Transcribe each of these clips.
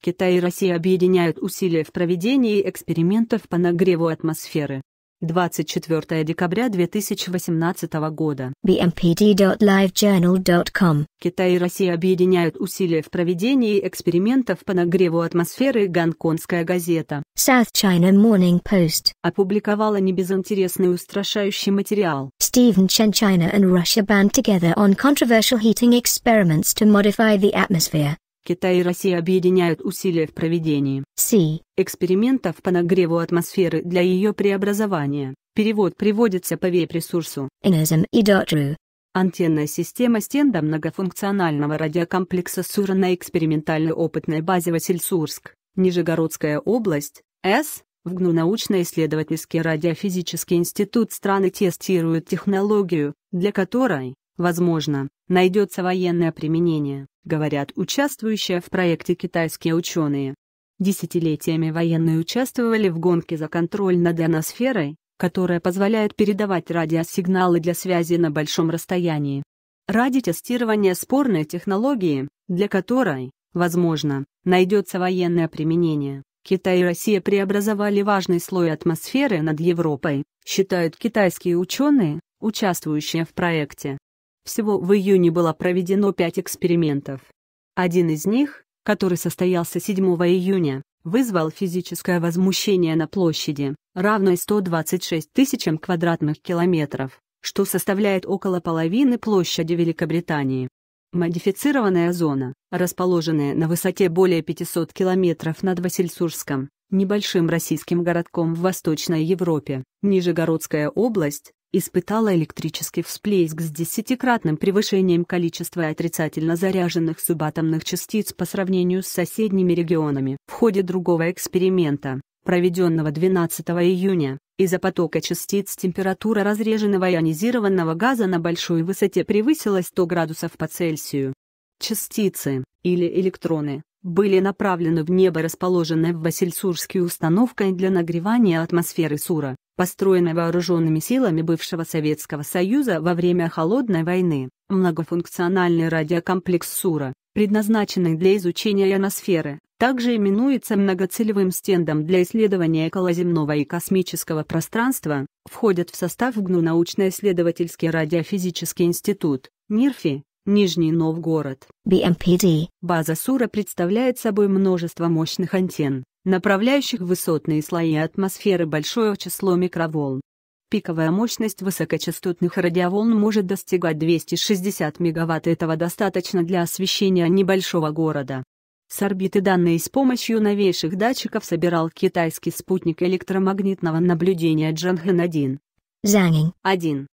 Китай и Россия объединяют усилия в проведении экспериментов по нагреву атмосферы. 24 декабря 2018 года. Китай и Россия объединяют усилия в проведении экспериментов по нагреву атмосферы гонконгская газета. South China Morning Post опубликовала небезынтересный устрашающий материал. Stephen Chen China and Russia band together on controversial heating experiments to modify the atmosphere. Китай и Россия объединяют усилия в проведении C. экспериментов по нагреву атмосферы для ее преобразования. Перевод приводится по веб-ресурсу. Антенная система стенда многофункционального радиокомплекса СУРа на экспериментальной опытной базе Васильсурск, Нижегородская область, С. В ГНУ научно-исследовательский радиофизический институт страны тестирует технологию, для которой Возможно, найдется военное применение, говорят участвующие в проекте китайские ученые. Десятилетиями военные участвовали в гонке за контроль над ионосферой, которая позволяет передавать радиосигналы для связи на большом расстоянии. Ради тестирования спорной технологии, для которой, возможно, найдется военное применение, Китай и Россия преобразовали важный слой атмосферы над Европой, считают китайские ученые, участвующие в проекте. Всего в июне было проведено пять экспериментов. Один из них, который состоялся 7 июня, вызвал физическое возмущение на площади, равной 126 тысячам квадратных километров, что составляет около половины площади Великобритании. Модифицированная зона, расположенная на высоте более 500 километров над Васильсурском, небольшим российским городком в Восточной Европе, Нижегородская область, испытала электрический всплеск с десятикратным превышением количества отрицательно заряженных субатомных частиц по сравнению с соседними регионами. В ходе другого эксперимента, проведенного 12 июня, из-за потока частиц температура разреженного ионизированного газа на большой высоте превысила 100 градусов по Цельсию. Частицы, или электроны, были направлены в небо расположенной в Васильсурске установкой для нагревания атмосферы Сура построенной вооруженными силами бывшего Советского Союза во время Холодной войны. Многофункциональный радиокомплекс СУРа, предназначенный для изучения ионосферы, также именуется многоцелевым стендом для исследования околоземного и космического пространства, входит в состав ГНУ научно-исследовательский радиофизический институт, НИРФИ, Нижний Новгород. BMPD. База Сура представляет собой множество мощных антенн, направляющих высотные слои атмосферы большое число микроволн. Пиковая мощность высокочастотных радиоволн может достигать 260 мегаватт, Этого достаточно для освещения небольшого города. С орбиты данные с помощью новейших датчиков собирал китайский спутник электромагнитного наблюдения Джанхэн-1. Занин. 1.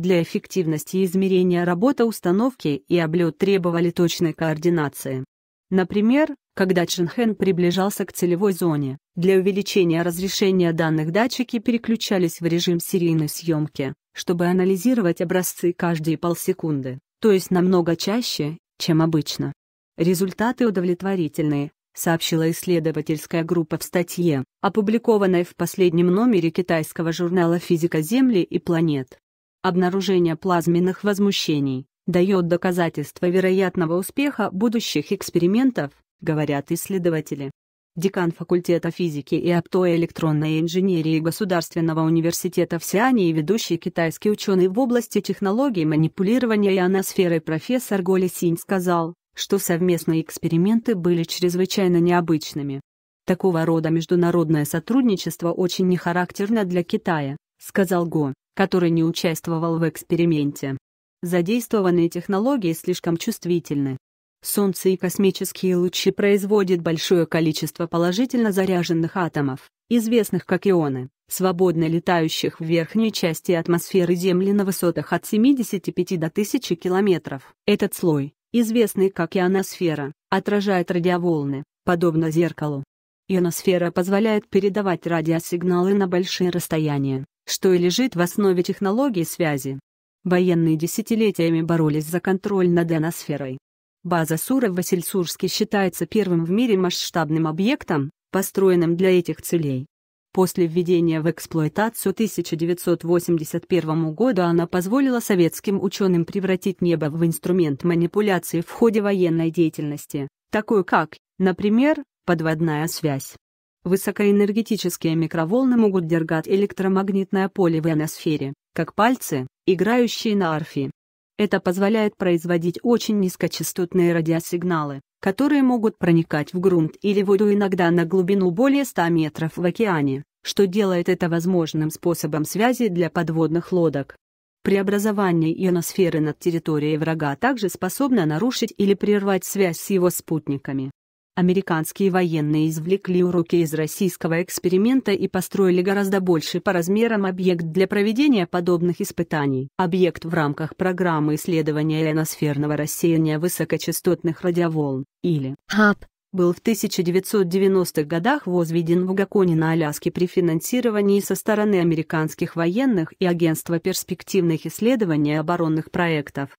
Для эффективности измерения работа установки и облет требовали точной координации. Например, когда Ченхен приближался к целевой зоне, для увеличения разрешения данных датчики переключались в режим серийной съемки, чтобы анализировать образцы каждые полсекунды, то есть намного чаще, чем обычно. Результаты удовлетворительные, сообщила исследовательская группа в статье, опубликованной в последнем номере китайского журнала «Физика Земли и планет». Обнаружение плазменных возмущений дает доказательство вероятного успеха будущих экспериментов, говорят исследователи. Декан факультета физики и оптоэлектронной инженерии Государственного университета в Сиане и ведущий китайский ученый в области технологий манипулирования ионосферой профессор Голи Синь сказал, что совместные эксперименты были чрезвычайно необычными. Такого рода международное сотрудничество очень нехарактерно для Китая, сказал Го который не участвовал в эксперименте. Задействованные технологии слишком чувствительны. Солнце и космические лучи производят большое количество положительно заряженных атомов, известных как ионы, свободно летающих в верхней части атмосферы Земли на высотах от 75 до 1000 километров. Этот слой, известный как ионосфера, отражает радиоволны, подобно зеркалу. Ионосфера позволяет передавать радиосигналы на большие расстояния, что и лежит в основе технологии связи. Военные десятилетиями боролись за контроль над аносферой. База Сура в Васильсурске считается первым в мире масштабным объектом, построенным для этих целей. После введения в эксплуатацию 1981 года она позволила советским ученым превратить небо в инструмент манипуляции в ходе военной деятельности, такой как, например, подводная связь. Высокоэнергетические микроволны могут дергать электромагнитное поле в ионосфере, как пальцы, играющие на арфе. Это позволяет производить очень низкочастотные радиосигналы, которые могут проникать в грунт или воду иногда на глубину более 100 метров в океане, что делает это возможным способом связи для подводных лодок. Преобразование ионосферы над территорией врага также способно нарушить или прервать связь с его спутниками американские военные извлекли уроки из российского эксперимента и построили гораздо больший по размерам объект для проведения подобных испытаний. Объект в рамках программы исследования ионосферного рассеяния высокочастотных радиоволн, или ХАП, был в 1990-х годах возведен в Гаконе на Аляске при финансировании со стороны американских военных и Агентства перспективных исследований оборонных проектов.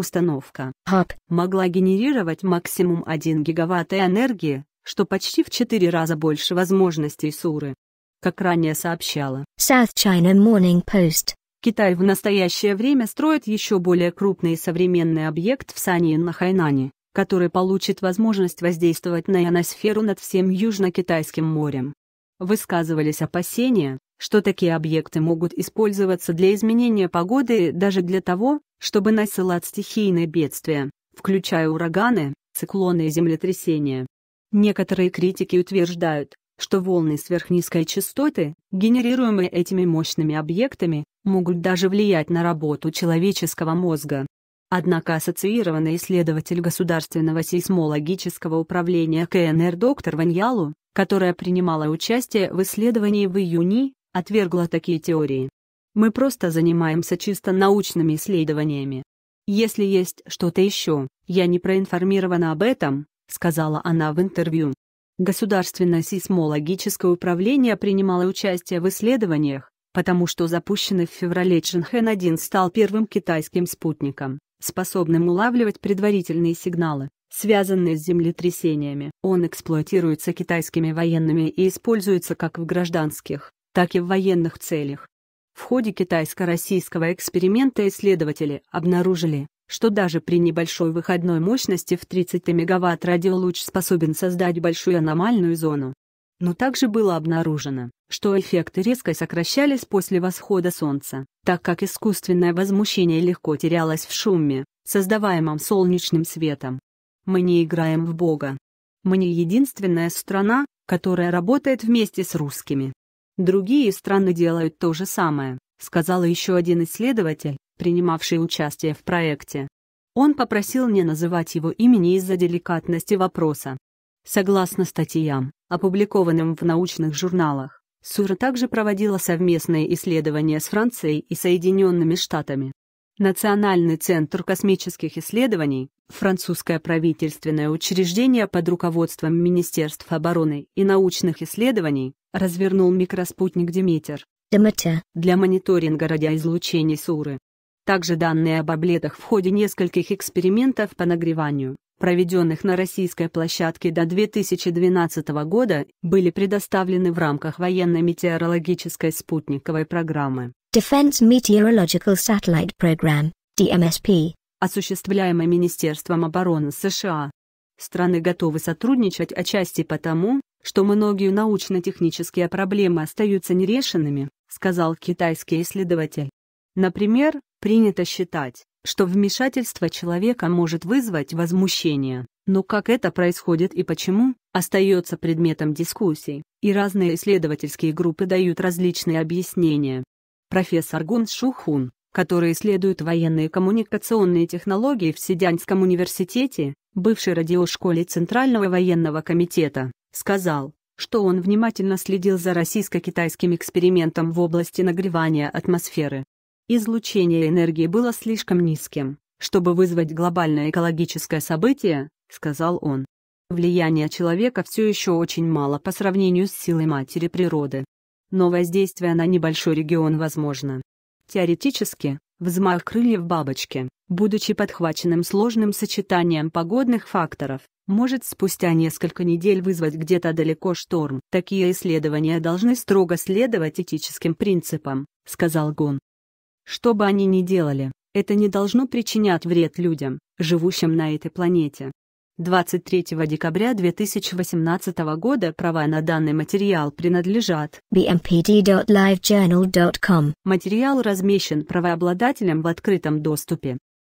Установка АК могла генерировать максимум 1 гигаватт энергии, что почти в 4 раза больше возможностей Суры. Как ранее сообщала South China Morning Post, Китай в настоящее время строит еще более крупный и современный объект в Сании на Хайнане, который получит возможность воздействовать на ионосферу над всем Южно-Китайским морем. Высказывались опасения, что такие объекты могут использоваться для изменения погоды даже для того, чтобы насылать стихийные бедствия, включая ураганы, циклоны и землетрясения. Некоторые критики утверждают, что волны сверхнизкой частоты, генерируемые этими мощными объектами, могут даже влиять на работу человеческого мозга. Однако ассоциированный исследователь Государственного сейсмологического управления КНР доктор Ваньялу, которая принимала участие в исследовании в июне отвергла такие теории. Мы просто занимаемся чисто научными исследованиями. Если есть что-то еще, я не проинформирована об этом, сказала она в интервью. Государственное сейсмологическое управление принимало участие в исследованиях, потому что запущенный в феврале чжэнхэн 1 стал первым китайским спутником, способным улавливать предварительные сигналы, связанные с землетрясениями. Он эксплуатируется китайскими военными и используется как в гражданских, так и в военных целях. В ходе китайско-российского эксперимента исследователи обнаружили, что даже при небольшой выходной мощности в 30 мегаватт радиолуч способен создать большую аномальную зону. Но также было обнаружено, что эффекты резко сокращались после восхода Солнца, так как искусственное возмущение легко терялось в шуме, создаваемом солнечным светом. Мы не играем в Бога. Мы не единственная страна, которая работает вместе с русскими, Другие страны делают то же самое, сказал еще один исследователь, принимавший участие в проекте. Он попросил не называть его имени из-за деликатности вопроса. Согласно статьям, опубликованным в научных журналах, Сура также проводила совместные исследования с Францией и Соединенными Штатами. Национальный центр космических исследований, французское правительственное учреждение под руководством Министерств обороны и научных исследований, развернул микроспутник Деметер Demeter. для мониторинга радиоизлучений Суры. Также данные об облетах в ходе нескольких экспериментов по нагреванию, проведенных на российской площадке до 2012 года, были предоставлены в рамках военной метеорологической спутниковой программы. Defense Meteorological Satellite Program, DMSP, осуществляемой Министерством обороны США. Страны готовы сотрудничать отчасти потому, что многие научно-технические проблемы остаются нерешенными, сказал китайский исследователь. Например, принято считать, что вмешательство человека может вызвать возмущение, но как это происходит и почему, остается предметом дискуссий, и разные исследовательские группы дают различные объяснения. Профессор Гун Шухун, который исследует военные коммуникационные технологии в Сидянском университете, бывшей радиошколе Центрального военного комитета, сказал, что он внимательно следил за российско-китайским экспериментом в области нагревания атмосферы. Излучение энергии было слишком низким, чтобы вызвать глобальное экологическое событие, сказал он. Влияние человека все еще очень мало по сравнению с силой матери природы. Но воздействие на небольшой регион возможно. Теоретически, Взмах крыльев бабочки, будучи подхваченным сложным сочетанием погодных факторов, может спустя несколько недель вызвать где-то далеко шторм. Такие исследования должны строго следовать этическим принципам, сказал Гон. Что бы они ни делали, это не должно причинять вред людям, живущим на этой планете. 23 декабря 2018 года права на данный материал принадлежат bmpd.livejournal.com. Материал размещен правообладателем в открытом доступе.